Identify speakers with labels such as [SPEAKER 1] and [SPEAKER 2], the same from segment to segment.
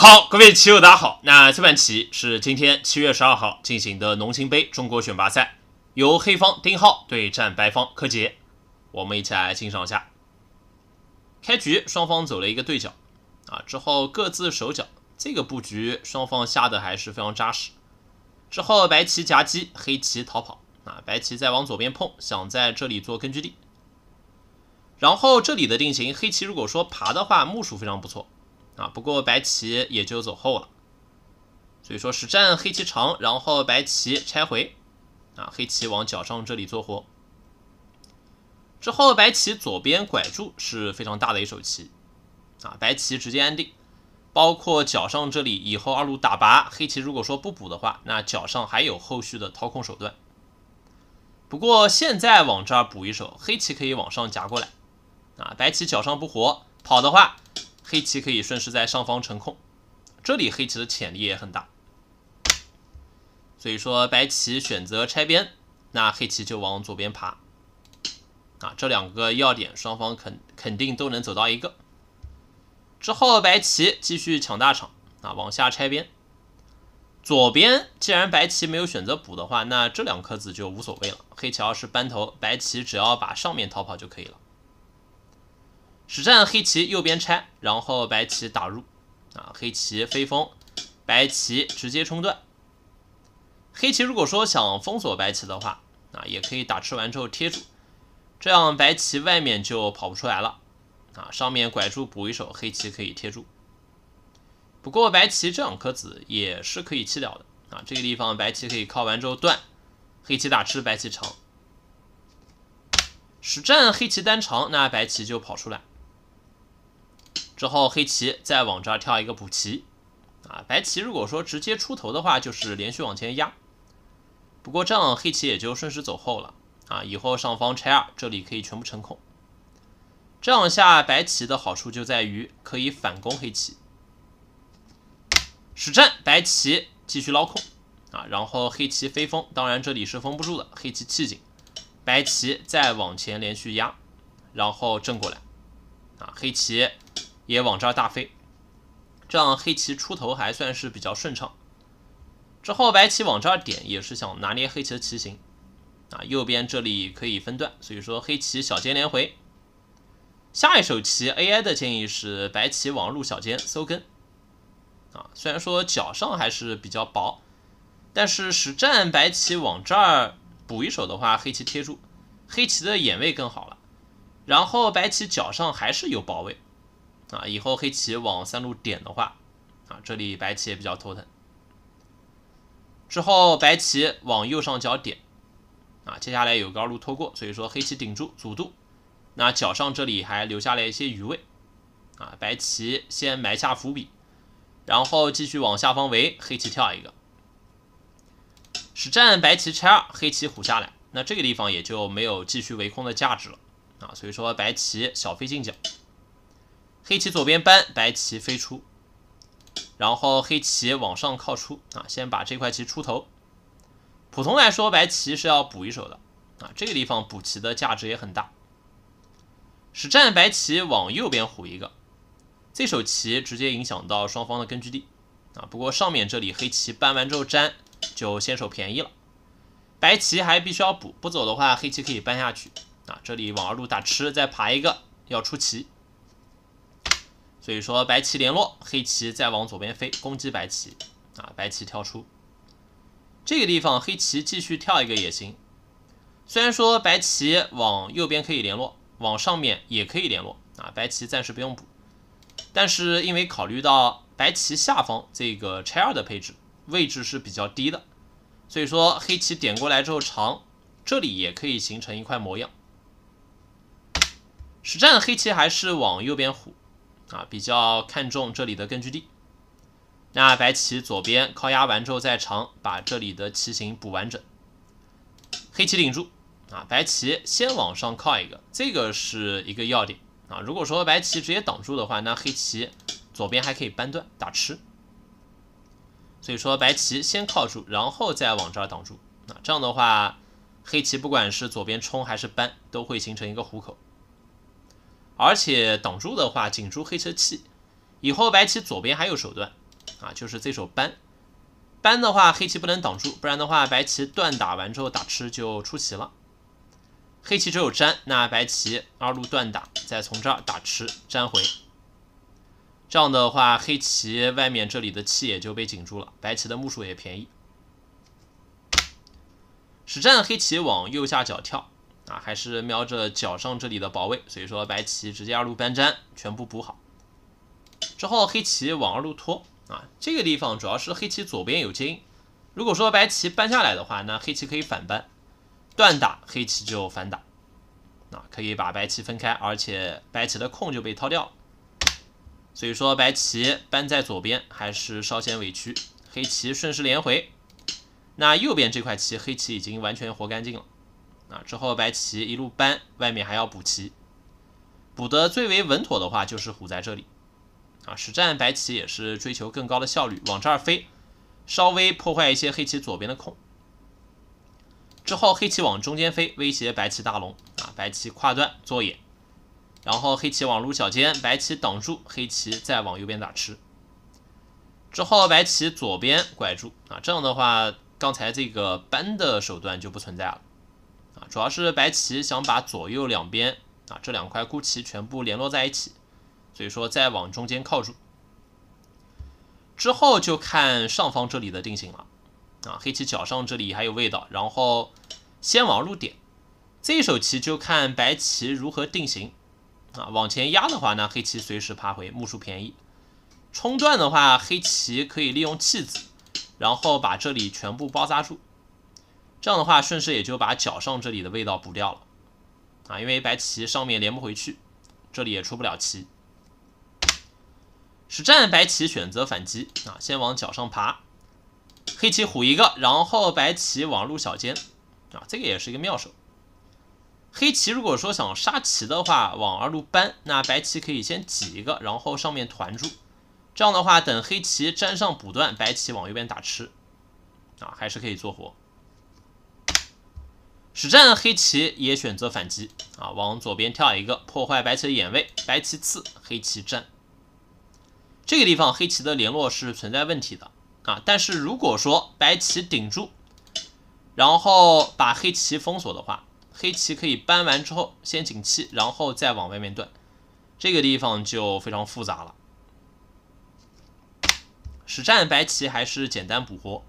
[SPEAKER 1] 好，各位棋友，大家好。那这盘棋是今天七月十二号进行的农情杯中国选拔赛，由黑方丁浩对战白方柯洁。我们一起来欣赏一下。开局双方走了一个对角，啊，之后各自守角，这个布局双方下的还是非常扎实。之后白棋夹击，黑棋逃跑，啊，白棋再往左边碰，想在这里做根据地。然后这里的定型，黑棋如果说爬的话，目数非常不错。啊，不过白棋也就走后了，所以说实战黑棋长，然后白棋拆回，啊，黑棋往角上这里做活，之后白棋左边拐住是非常大的一手棋，啊，白棋直接安定，包括角上这里以后二路打拔，黑棋如果说不补的话，那角上还有后续的掏空手段。不过现在往这儿补一手，黑棋可以往上夹过来，啊，白棋角上不活，跑的话。黑棋可以顺势在上方成空，这里黑棋的潜力也很大，所以说白棋选择拆边，那黑棋就往左边爬，啊，这两个要点双方肯肯定都能走到一个，之后白棋继续抢大场，啊，往下拆边，左边既然白棋没有选择补的话，那这两颗子就无所谓了，黑棋要是扳头，白棋只要把上面逃跑就可以了。实战黑棋右边拆，然后白棋打入，啊，黑棋飞风，白棋直接冲断。黑棋如果说想封锁白棋的话，啊，也可以打吃完之后贴住，这样白棋外面就跑不出来了，啊，上面拐住补一手，黑棋可以贴住。不过白棋这两颗子也是可以弃掉的，啊，这个地方白棋可以靠完之后断，黑棋打吃白棋长。实战黑棋单长，那白棋就跑出来。之后黑棋再往这儿跳一个补棋，啊，白棋如果说直接出头的话，就是连续往前压。不过这样黑棋也就顺势走后了，啊，以后上方拆二，这里可以全部成空。这样下白棋的好处就在于可以反攻黑棋。实战白棋继续捞空，啊，然后黑棋飞封，当然这里是封不住的，黑棋气井，白棋再往前连续压，然后正过来，啊，黑棋。也往这儿大飞，这样黑棋出头还算是比较顺畅。之后白棋往这儿点，也是想拿捏黑棋的棋形啊。右边这里可以分段，所以说黑棋小尖连回。下一手棋 AI 的建议是白棋往路小尖搜根啊。虽然说脚上还是比较薄，但是实战白棋往这儿补一手的话，黑棋贴住，黑棋的眼位更好了。然后白棋脚上还是有薄位。啊，以后黑棋往三路点的话，啊，这里白棋也比较头疼。之后白棋往右上角点，啊，接下来有个二路拖过，所以说黑棋顶住阻渡。那角上这里还留下了一些余位，啊，白棋先埋下伏笔，然后继续往下方围，黑棋跳一个。实战白棋拆二，黑棋虎下来，那这个地方也就没有继续围空的价值了，啊，所以说白棋小飞进角。黑棋左边搬，白棋飞出，然后黑棋往上靠出啊，先把这块棋出头。普通来说，白棋是要补一手的啊，这个地方补棋的价值也很大。实战白棋往右边虎一个，这手棋直接影响到双方的根据地啊。不过上面这里黑棋搬完之后粘，就先手便宜了。白棋还必须要补，不走的话黑棋可以搬下去啊。这里往二路打吃，再爬一个要出棋。所以说，白棋联络，黑棋再往左边飞攻击白棋啊！白棋跳出这个地方，黑棋继续跳一个也行。虽然说白棋往右边可以联络，往上面也可以联络啊，白棋暂时不用补。但是因为考虑到白棋下方这个拆二的配置位置是比较低的，所以说黑棋点过来之后长，这里也可以形成一块模样。实战黑棋还是往右边虎。啊，比较看重这里的根据地。那白棋左边靠压完之后再长，把这里的棋形补完整。黑棋顶住啊，白棋先往上靠一个，这个是一个要点啊。如果说白棋直接挡住的话，那黑棋左边还可以扳断打吃。所以说白棋先靠住，然后再往这儿挡住啊。这样的话，黑棋不管是左边冲还是扳，都会形成一个虎口。而且挡住的话，紧住黑车气。以后白棋左边还有手段啊，就是这手扳。扳的话，黑棋不能挡住，不然的话，白棋断打完之后打吃就出棋了。黑棋只有粘，那白棋二路断打，再从这儿打吃粘回。这样的话，黑棋外面这里的气也就被紧住了，白棋的目数也便宜。实战黑棋往右下角跳。啊，还是瞄着脚上这里的保卫，所以说白棋直接二路搬粘，全部补好之后，黑棋往二路拖啊，这个地方主要是黑棋左边有金，如果说白棋搬下来的话，那黑棋可以反搬，断打黑棋就反打，啊，可以把白棋分开，而且白棋的空就被掏掉，所以说白棋搬在左边还是稍显委屈，黑棋顺势连回，那右边这块棋黑棋已经完全活干净了。啊，之后白棋一路搬，外面还要补棋，补得最为稳妥的话就是虎在这里。啊，实战白棋也是追求更高的效率，往这儿飞，稍微破坏一些黑棋左边的空。之后黑棋往中间飞，威胁白棋大龙。啊，白棋跨断做眼，然后黑棋往路小尖，白棋挡住，黑棋再往右边打吃。之后白棋左边拐住，啊，这样的话刚才这个搬的手段就不存在了。主要是白棋想把左右两边啊这两块孤棋全部联络在一起，所以说再往中间靠住，之后就看上方这里的定型了。啊，黑棋角上这里还有味道，然后先往入点。这一手棋就看白棋如何定型。啊，往前压的话，呢，黑棋随时爬回，目数便宜；冲断的话，黑棋可以利用弃子，然后把这里全部包扎住。这样的话，顺势也就把角上这里的味道补掉了，啊，因为白棋上面连不回去，这里也出不了棋。实战白棋选择反击啊，先往角上爬，黑棋虎一个，然后白棋往路小尖，啊，这个也是一个妙手。黑棋如果说想杀棋的话，往二路搬，那白棋可以先挤一个，然后上面团住，这样的话等黑棋粘上补断，白棋往右边打吃，啊，还是可以做活。实战黑棋也选择反击啊，往左边跳一个，破坏白棋的眼位。白棋刺，黑棋占。这个地方黑棋的联络是存在问题的啊。但是如果说白棋顶住，然后把黑棋封锁的话，黑棋可以搬完之后先紧气，然后再往外面断。这个地方就非常复杂了。实战白棋还是简单补活，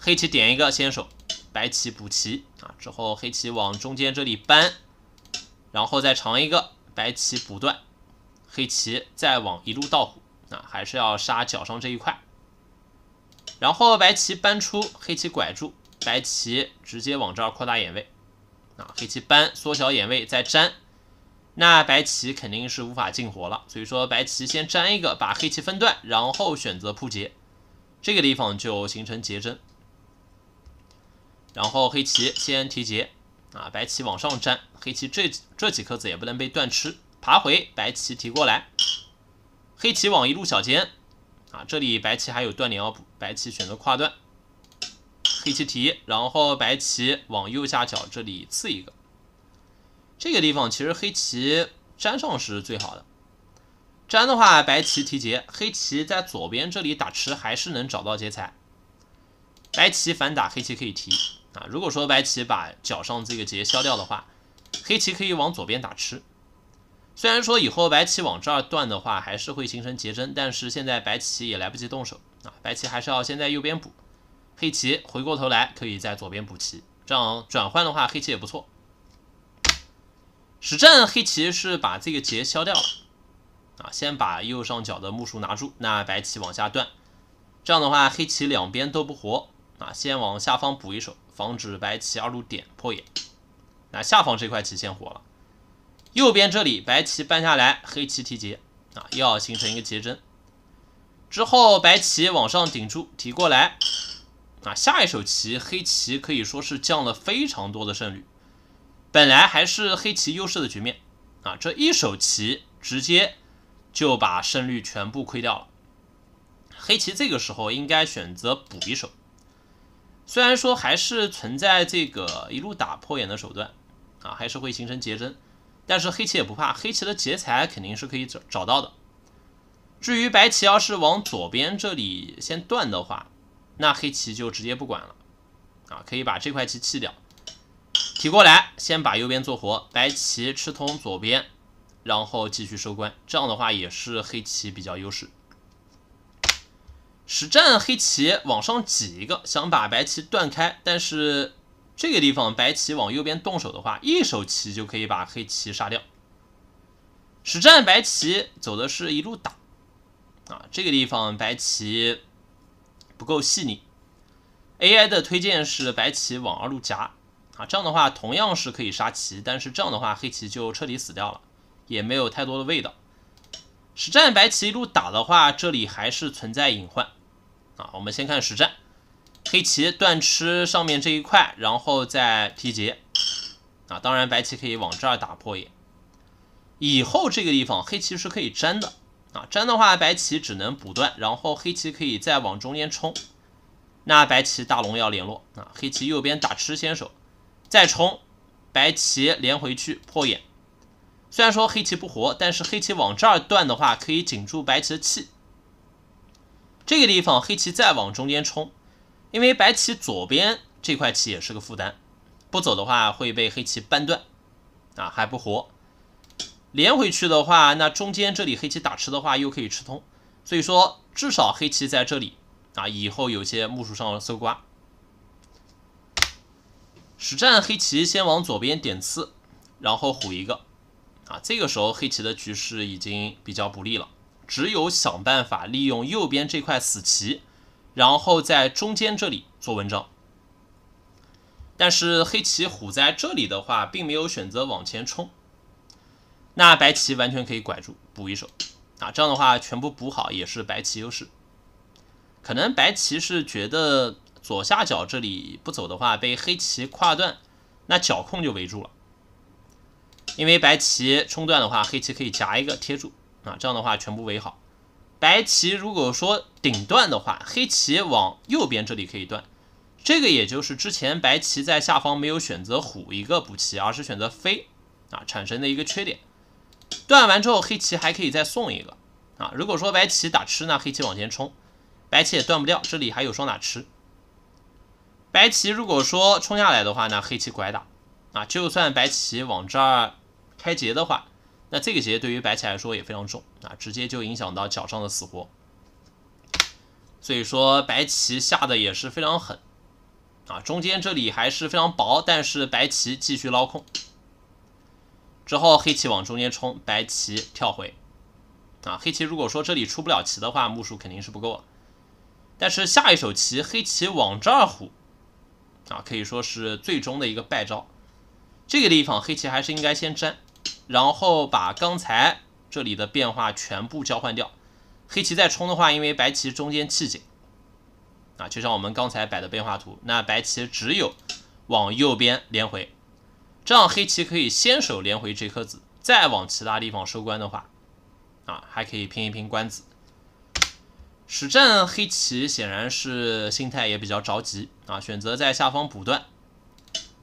[SPEAKER 1] 黑棋点一个先手。白棋补棋啊，之后黑棋往中间这里搬，然后再长一个，白棋补断，黑棋再往一路倒虎，啊，还是要杀角上这一块。然后白棋搬出，黑棋拐住，白棋直接往这儿扩大眼位，啊，黑棋搬缩小眼位再粘，那白棋肯定是无法进活了，所以说白棋先粘一个，把黑棋分段，然后选择扑劫，这个地方就形成结针然后黑棋先提劫，啊，白棋往上粘，黑棋这这几颗子也不能被断吃，爬回，白棋提过来，黑棋往一路小尖，啊，这里白棋还有断点要补，白棋选择跨断，黑棋提，然后白棋往右下角这里刺一个，这个地方其实黑棋粘上是最好的，粘的话白棋提劫，黑棋在左边这里打吃还是能找到劫材，白棋反打，黑棋可以提。啊，如果说白棋把角上这个劫消掉的话，黑棋可以往左边打吃。虽然说以后白棋往这儿断的话，还是会形成劫争，但是现在白棋也来不及动手啊，白棋还是要先在右边补。黑棋回过头来可以在左边补棋，这样转换的话黑棋也不错。实战黑棋是把这个劫消掉了，啊，先把右上角的木叔拿住，那白棋往下断，这样的话黑棋两边都不活啊，先往下方补一手。防止白棋二路点破眼，那下方这块棋先活了。右边这里白棋搬下来，黑棋提劫啊，要形成一个劫争。之后白棋往上顶住，提过来啊，下一手棋黑棋可以说是降了非常多的胜率。本来还是黑棋优势的局面啊，这一手棋直接就把胜率全部亏掉了。黑棋这个时候应该选择补一手。虽然说还是存在这个一路打破眼的手段啊，还是会形成劫争，但是黑棋也不怕，黑棋的劫材肯定是可以找找到的。至于白棋要是往左边这里先断的话，那黑棋就直接不管了啊，可以把这块棋弃掉，提过来，先把右边做活，白棋吃通左边，然后继续收官，这样的话也是黑棋比较优势。实战黑棋往上挤一个，想把白棋断开，但是这个地方白棋往右边动手的话，一手棋就可以把黑棋杀掉。实战白棋走的是一路打，啊，这个地方白棋不够细腻。AI 的推荐是白棋往二路夹，啊，这样的话同样是可以杀棋，但是这样的话黑棋就彻底死掉了，也没有太多的味道。实战白棋一路打的话，这里还是存在隐患。啊，我们先看实战，黑棋断吃上面这一块，然后再提劫。啊，当然白棋可以往这儿打破眼，以后这个地方黑棋是可以粘的。啊，粘的话白棋只能补断，然后黑棋可以再往中间冲。那白棋大龙要联络啊，黑棋右边打吃先手，再冲，白棋连回去破眼。虽然说黑棋不活，但是黑棋往这儿断的话，可以紧住白棋的气。这个地方黑棋再往中间冲，因为白棋左边这块棋也是个负担，不走的话会被黑棋扳断，啊还不活，连回去的话，那中间这里黑棋打吃的话又可以吃通，所以说至少黑棋在这里啊以后有些木数上搜刮。实战黑棋先往左边点刺，然后虎一个，啊这个时候黑棋的局势已经比较不利了。只有想办法利用右边这块死棋，然后在中间这里做文章。但是黑棋虎在这里的话，并没有选择往前冲，那白棋完全可以拐住补一手啊。这样的话，全部补好也是白棋优势。可能白棋是觉得左下角这里不走的话，被黑棋跨断，那角控就围住了。因为白棋冲断的话，黑棋可以夹一个贴住。啊，这样的话全部围好。白棋如果说顶断的话，黑棋往右边这里可以断。这个也就是之前白棋在下方没有选择虎一个补棋，而是选择飞啊产生的一个缺点。断完之后，黑棋还可以再送一个啊。如果说白棋打吃呢，黑棋往前冲，白棋也断不掉，这里还有双打吃。白棋如果说冲下来的话呢，黑棋拐打啊，就算白棋往这儿开劫的话。那这个劫对于白棋来说也非常重啊，直接就影响到脚上的死活。所以说白棋下的也是非常狠啊，中间这里还是非常薄，但是白棋继续捞空，之后黑棋往中间冲，白棋跳回啊。黑棋如果说这里出不了棋的话，目数肯定是不够了。但是下一手棋，黑棋往这儿虎啊，可以说是最终的一个败招。这个地方黑棋还是应该先粘。然后把刚才这里的变化全部交换掉，黑棋再冲的话，因为白棋中间气紧，啊，就像我们刚才摆的变化图，那白棋只有往右边连回，这样黑棋可以先手连回这颗子，再往其他地方收官的话，啊，还可以拼一拼官子。实战黑棋显然是心态也比较着急啊，选择在下方补断，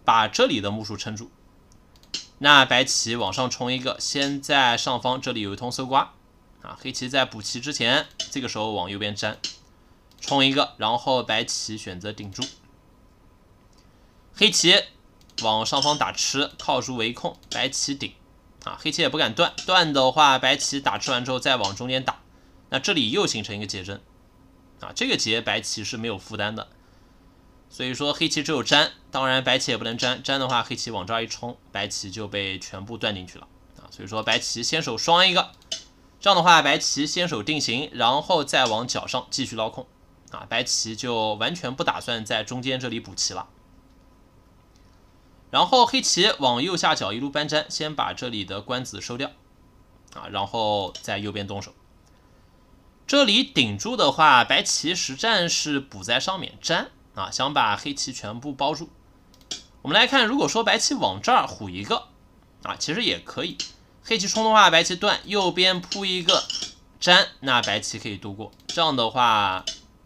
[SPEAKER 1] 把这里的目数撑住。那白棋往上冲一个，先在上方这里有一通搜刮，啊，黑棋在补棋之前，这个时候往右边粘，冲一个，然后白棋选择顶住，黑棋往上方打吃，套住围控，白棋顶，啊，黑棋也不敢断，断的话，白棋打吃完之后再往中间打，那这里又形成一个结阵，啊，这个结白棋是没有负担的。所以说黑棋只有粘，当然白棋也不能粘，粘的话黑棋往这儿一冲，白棋就被全部断进去了啊。所以说白棋先手双一个，这样的话白棋先手定型，然后再往角上继续捞空啊。白棋就完全不打算在中间这里补棋了，然后黑棋往右下角一路搬粘，先把这里的官子收掉啊，然后在右边动手。这里顶住的话，白棋实战是补在上面粘。啊，想把黑棋全部包住。我们来看，如果说白棋往这儿虎一个，啊，其实也可以。黑棋冲的话，白棋断，右边铺一个粘，那白棋可以度过。这样的话，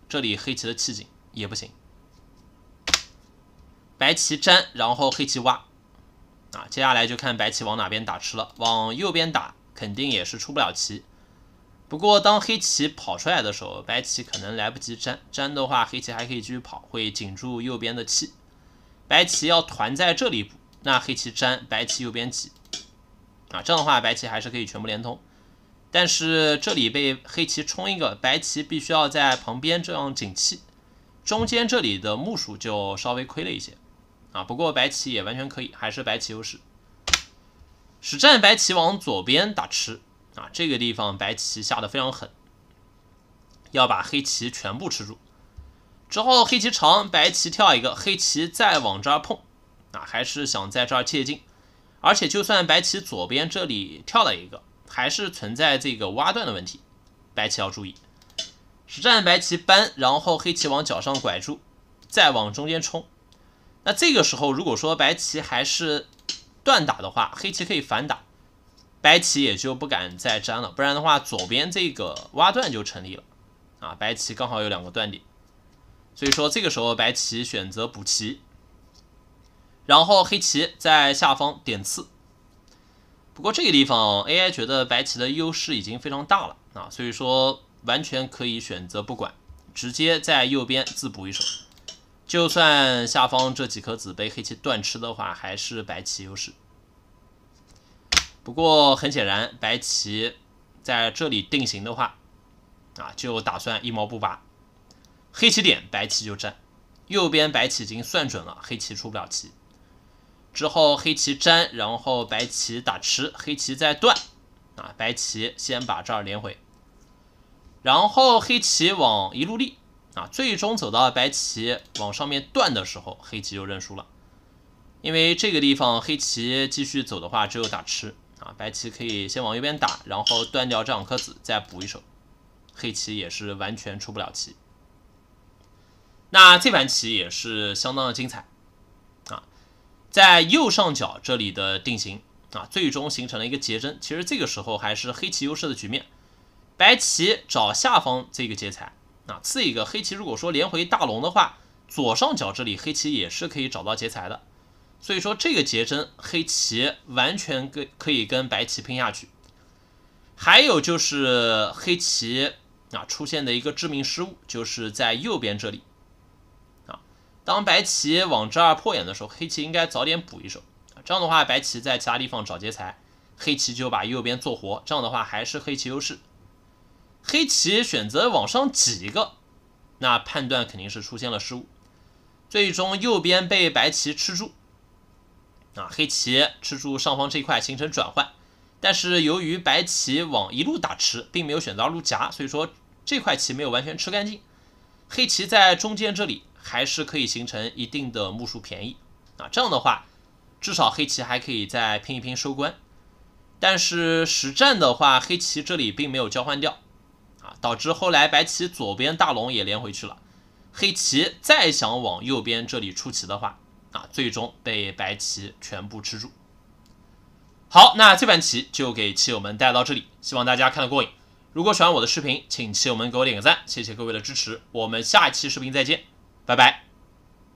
[SPEAKER 1] 这里黑棋的气井也不行。白棋粘，然后黑棋挖，啊，接下来就看白棋往哪边打吃了。往右边打，肯定也是出不了棋。不过，当黑棋跑出来的时候，白棋可能来不及粘粘的话，黑棋还可以继续跑，会紧住右边的气。白棋要团在这里，补，那黑棋粘，白棋右边挤，啊，这样的话白棋还是可以全部连通。但是这里被黑棋冲一个，白棋必须要在旁边这样紧气，中间这里的木数就稍微亏了一些，啊，不过白棋也完全可以，还是白棋优势。实战白棋往左边打吃。啊，这个地方白棋下的非常狠，要把黑棋全部吃住。之后黑棋长，白棋跳一个，黑棋再往这儿碰，啊，还是想在这儿借进。而且就算白棋左边这里跳了一个，还是存在这个挖断的问题，白棋要注意。实战白棋搬，然后黑棋往角上拐住，再往中间冲。那这个时候如果说白棋还是断打的话，黑棋可以反打。白棋也就不敢再粘了，不然的话，左边这个挖断就成立了啊！白棋刚好有两个断点，所以说这个时候白棋选择补棋，然后黑棋在下方点刺。不过这个地方 AI 觉得白棋的优势已经非常大了啊，所以说完全可以选择不管，直接在右边自补一手，就算下方这几颗子被黑棋断吃的话，还是白棋优势。不过很显然，白棋在这里定型的话，啊，就打算一毛不拔。黑棋点白棋就粘，右边白棋已经算准了黑棋出不了棋，之后黑棋粘，然后白棋打吃，黑棋再断，啊，白棋先把这儿连回，然后黑棋往一路立，啊，最终走到白棋往上面断的时候，黑棋就认输了，因为这个地方黑棋继续走的话，只有打吃。啊，白棋可以先往右边打，然后断掉这两颗子，再补一手。黑棋也是完全出不了棋。那这盘棋也是相当的精彩啊，在右上角这里的定型啊，最终形成了一个结针。其实这个时候还是黑棋优势的局面。白棋找下方这个劫财啊，这个黑棋如果说连回大龙的话，左上角这里黑棋也是可以找到劫财的。所以说这个劫针黑棋完全跟可以跟白棋拼下去。还有就是黑棋啊出现的一个致命失误，就是在右边这里啊，当白棋往这儿破眼的时候，黑棋应该早点补一手，这样的话白棋在其他地方找劫材，黑棋就把右边做活，这样的话还是黑棋优势。黑棋选择往上挤一个，那判断肯定是出现了失误，最终右边被白棋吃住。啊，黑棋吃住上方这块形成转换，但是由于白棋往一路打吃，并没有选择路夹，所以说这块棋没有完全吃干净。黑棋在中间这里还是可以形成一定的目数便宜啊，这样的话，至少黑棋还可以再拼一拼收官。但是实战的话，黑棋这里并没有交换掉啊，导致后来白棋左边大龙也连回去了，黑棋再想往右边这里出棋的话。啊，最终被白棋全部吃住。好，那这盘棋就给棋友们带到这里，希望大家看得过瘾。如果喜欢我的视频，请棋友们给我点个赞，谢谢各位的支持。我们下一期视频再见，拜拜。